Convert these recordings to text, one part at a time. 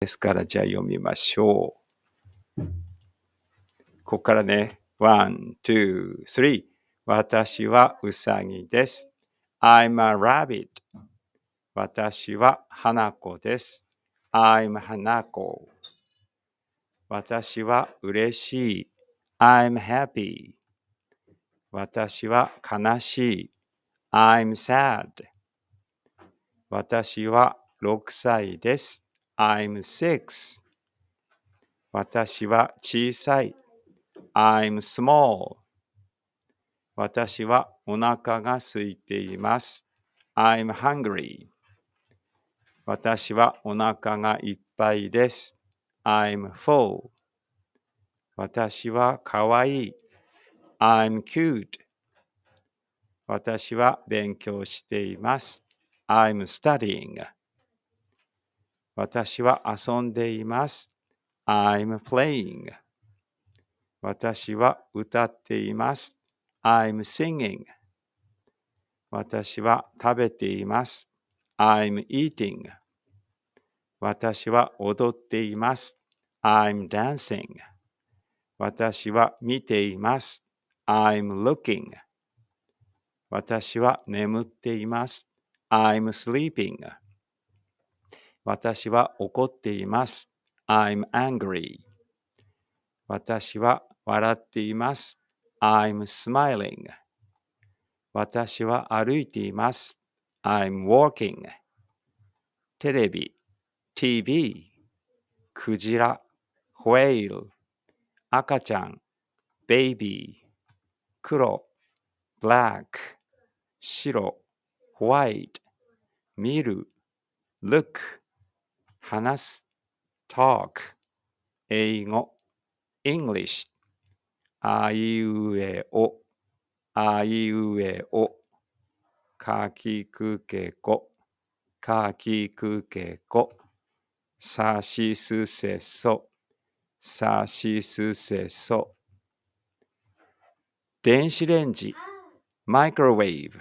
ですから、じゃあ読みましょう。ここからね、one, two, three. 私はうさぎです。I'm a rabbit. 私は花子です。I'm 花子。私は嬉しい。I'm happy. 私は悲しい。I'm sad. 私は6歳です。I'm six. 私は小さい。I'm small. 私はお腹が空いています。I'm hungry. 私はお腹がいっぱいです。I'm full. 私はかわいい。I'm cute. 私は勉強しています。I'm studying. 私は遊んでいます。I'm playing. 私は歌っています。I'm singing. 私は食べています。I'm eating. 私は踊っています。I'm dancing. 私は見ています。I'm looking. 私は眠っています。I'm sleeping. 私は怒っています。I'm angry. 私は笑っています。I'm smiling. 私は歩いています。I'm walking. テレビ、TV、クジラ、ホエイル、赤ちゃん、ベイビー、黒、ブラック、白、ホワイト、見る、look。話す talk 英語 English あいうえおあいうえおかきくけこかきくけこさしすせそさしすせそ電子レンジマイクロウェーブ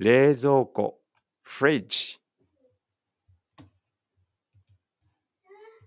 冷蔵庫フリッジ